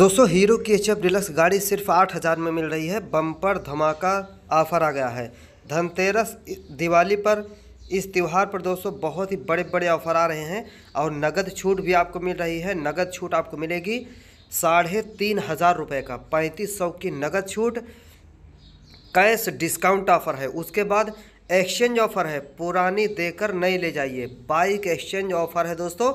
दोस्तों हीरो की H deluxe गाड़ी सिर्फ आठ हज़ार में मिल रही है बम्पर धमाका ऑफर आ गया है धनतेरस दिवाली पर इस त्यौहार पर दोस्तों बहुत ही बड़े बड़े ऑफर आ रहे हैं और नगद छूट भी आपको मिल रही है नगद छूट आपको मिलेगी साढ़े तीन हज़ार रुपये का पैंतीस सौ की नगद छूट कैश डिस्काउंट ऑफर है उसके बाद एक्सचेंज ऑफर है पुरानी देकर नई ले जाइए बाइक एक्सचेंज ऑफर है दोस्तों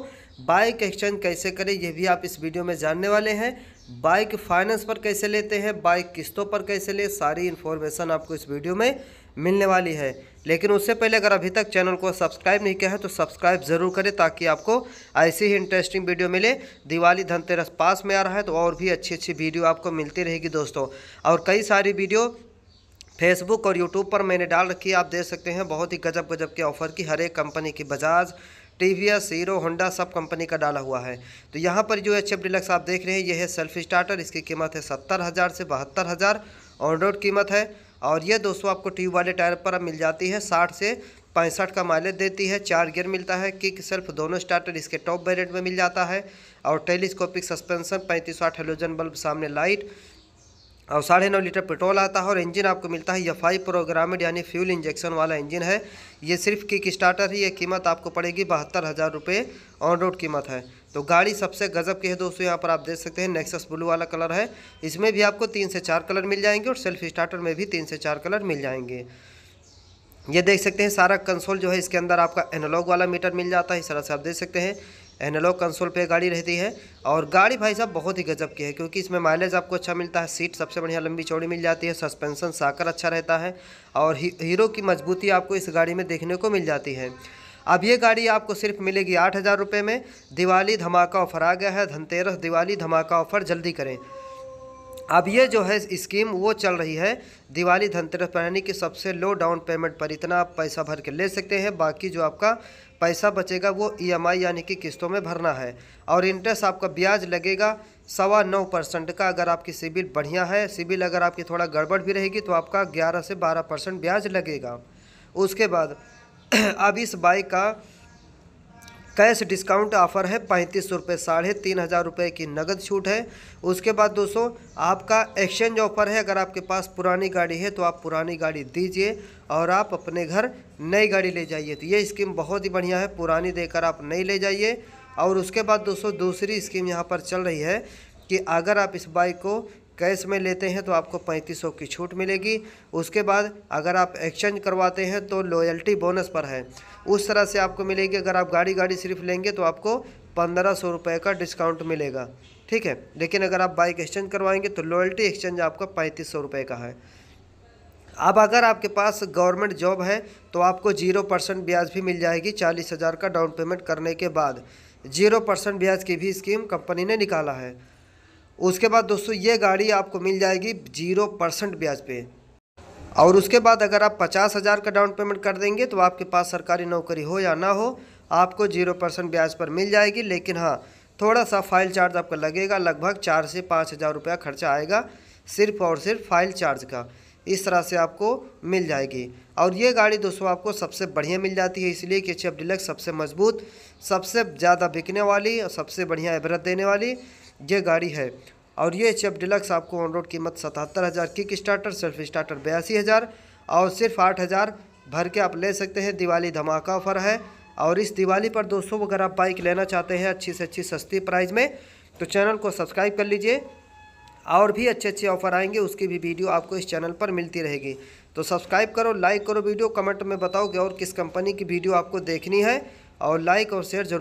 बाइक एक्सचेंज कैसे करें यह भी आप इस वीडियो में जानने वाले हैं बाइक फाइनेंस पर कैसे लेते हैं बाइक किस्तों पर कैसे ले सारी इन्फॉर्मेशन आपको इस वीडियो में मिलने वाली है लेकिन उससे पहले अगर अभी तक चैनल को सब्सक्राइब नहीं किया है तो सब्सक्राइब ज़रूर करें ताकि आपको ऐसी ही इंटरेस्टिंग वीडियो मिले दिवाली धनतेरस पास में आ रहा है तो और भी अच्छी अच्छी वीडियो आपको मिलती रहेगी दोस्तों और कई सारी वीडियो फेसबुक और यूट्यूब पर मैंने डाल रखी है आप देख सकते हैं बहुत ही गजब गजब के ऑफ़र की हर एक कंपनी की बजाज टीवीएस हीरो होंडा सब कंपनी का डाला हुआ है तो यहाँ पर जो एच एफ डिलक्स आप देख रहे हैं यह है सेल्फ स्टार्टर इसकी कीमत है सत्तर हज़ार से बहत्तर हज़ार ऑन रोड कीमत है और ये दोस्तों आपको ट्यूब वाले टायर पर मिल जाती है साठ से पैंसठ का माइलेज देती है चार गियर मिलता है किक सेल्फ दोनों स्टार्टर इसके टॉप वेरिएंट में मिल जाता है और टेलीस्कोपिक सस्पेंशन पैंतीस वाट हेलोजन बल्ब सामने लाइट और साढ़े नौ लीटर पेट्रोल आता है और इंजन आपको मिलता है आई प्रोग्रामेड यानी फ्यूल इंजेक्शन वाला इंजन है ये सिर्फ किक स्टार्टर ही ये कीमत आपको पड़ेगी बहत्तर हज़ार रुपये ऑन रोड कीमत है तो गाड़ी सबसे गजब की है दोस्तों यहाँ पर आप देख सकते हैं नेक्सस ब्लू वाला कलर है इसमें भी आपको तीन से चार कलर मिल जाएंगे और सेल्फ स्टार्टर में भी तीन से चार कलर मिल जाएंगे ये देख सकते हैं सारा कंसोल जो है इसके अंदर आपका एनालॉग वाला मीटर मिल जाता है इस तरह से आप देख सकते हैं एनालॉग कंसोल पे गाड़ी रहती है और गाड़ी भाई साहब बहुत ही गजब की है क्योंकि इसमें माइलेज आपको अच्छा मिलता है सीट सबसे बढ़िया लंबी चौड़ी मिल जाती है सस्पेंसन साकर अच्छा रहता है और ही, हीरो की मजबूती आपको इस गाड़ी में देखने को मिल जाती है अब ये गाड़ी आपको सिर्फ मिलेगी आठ हज़ार रुपये में दिवाली धमाका ऑफर आ गया है धनतेरस दिवाली धमाका ऑफर जल्दी करें अब ये जो है स्कीम वो चल रही है दिवाली धनतेरस पर यानी कि सबसे लो डाउन पेमेंट पर इतना आप पैसा भर के ले सकते हैं बाकी जो आपका पैसा बचेगा वो ईएमआई e यानी कि किस्तों में भरना है और इंटरेस्ट आपका ब्याज लगेगा सवा नौ परसेंट का अगर आपकी सिबिल बढ़िया है सिबिल अगर आपकी थोड़ा गड़बड़ भी रहेगी तो आपका ग्यारह से बारह परसेंट ब्याज लगेगा उसके बाद अब इस बाइक का कैश डिस्काउंट ऑफर है पैंतीस सौ रुपये साढ़े तीन हज़ार रुपये की नगद छूट है उसके बाद दोस्तों आपका एक्सचेंज ऑफर है अगर आपके पास पुरानी गाड़ी है तो आप पुरानी गाड़ी दीजिए और आप अपने घर नई गाड़ी ले जाइए तो ये स्कीम बहुत ही बढ़िया है पुरानी देकर आप नई ले जाइए और उसके बाद दोस्तों दूसरी स्कीम यहाँ पर चल रही है कि अगर आप इस बाइक को कैश में लेते हैं तो आपको पैंतीस की छूट मिलेगी उसके बाद अगर आप एक्सचेंज करवाते हैं तो लॉयल्टी बोनस पर है उस तरह से आपको मिलेगी अगर आप गाड़ी गाड़ी सिर्फ लेंगे तो आपको पंद्रह सौ रुपये का डिस्काउंट मिलेगा ठीक है लेकिन अगर आप बाइक एक्सचेंज करवाएंगे तो लॉयल्टी एक्सचेंज आपका पैंतीस सौ रुपये का है अब अगर आपके पास गवर्नमेंट जॉब है तो आपको जीरो परसेंट ब्याज भी मिल जाएगी चालीस हज़ार का डाउन पेमेंट करने के बाद जीरो परसेंट ब्याज की भी स्कीम कंपनी ने निकाला है उसके बाद दोस्तों ये गाड़ी आपको मिल जाएगी जीरो परसेंट ब्याज पे और उसके बाद अगर आप पचास हज़ार का डाउन पेमेंट कर देंगे तो आपके पास सरकारी नौकरी हो या ना हो आपको जीरो परसेंट ब्याज पर मिल जाएगी लेकिन हाँ थोड़ा सा फाइल चार्ज आपका लगेगा लगभग चार से पाँच हज़ार रुपया खर्चा आएगा सिर्फ और सिर्फ फाइल चार्ज का इस तरह से आपको मिल जाएगी और ये गाड़ी दोस्तों आपको सबसे बढ़िया मिल जाती है इसलिए कि एच एफ डिलक्स सबसे मजबूत सबसे ज़्यादा बिकने वाली और सबसे बढ़िया एवरेज देने वाली ये गाड़ी है और ये एच डिलक्स आपको ऑन रोड कीमत सतहत्तर हज़ार किक स्टार्टर सेल्फ स्टार्टर बयासी हज़ार और सिर्फ आठ हज़ार भर के आप ले सकते हैं दिवाली धमाका ऑफर है और इस दिवाली पर दोस्तों अगर आप बाइक लेना चाहते हैं अच्छी से अच्छी सस्ती प्राइस में तो चैनल को सब्सक्राइब कर लीजिए और भी अच्छे अच्छे ऑफर आएंगे उसकी भी वीडियो आपको इस चैनल पर मिलती रहेगी तो सब्सक्राइब करो लाइक करो वीडियो कमेंट में बताओ कि और किस कंपनी की वीडियो आपको देखनी है और लाइक और शेयर जरूर